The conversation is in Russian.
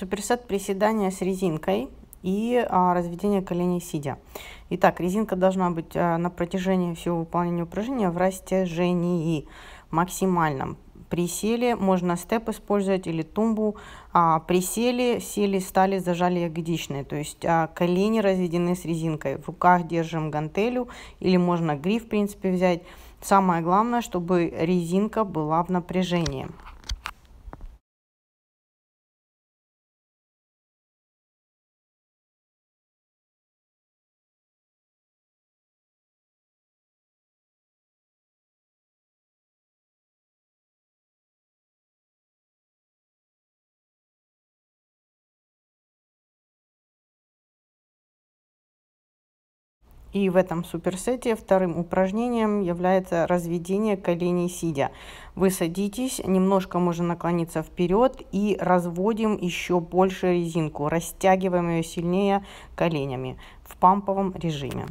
Суперсет приседания с резинкой и а, разведение коленей сидя. Итак, резинка должна быть а, на протяжении всего выполнения упражнения в растяжении максимальном. Присели, можно степ использовать или тумбу. А, присели, сели, стали, зажали ягодичные. То есть а, колени разведены с резинкой. В руках держим гантелю или можно гриф, в принципе, взять. Самое главное, чтобы резинка была в напряжении. И в этом суперсете вторым упражнением является разведение коленей сидя. Вы садитесь, немножко можно наклониться вперед и разводим еще больше резинку, растягиваем ее сильнее коленями в памповом режиме.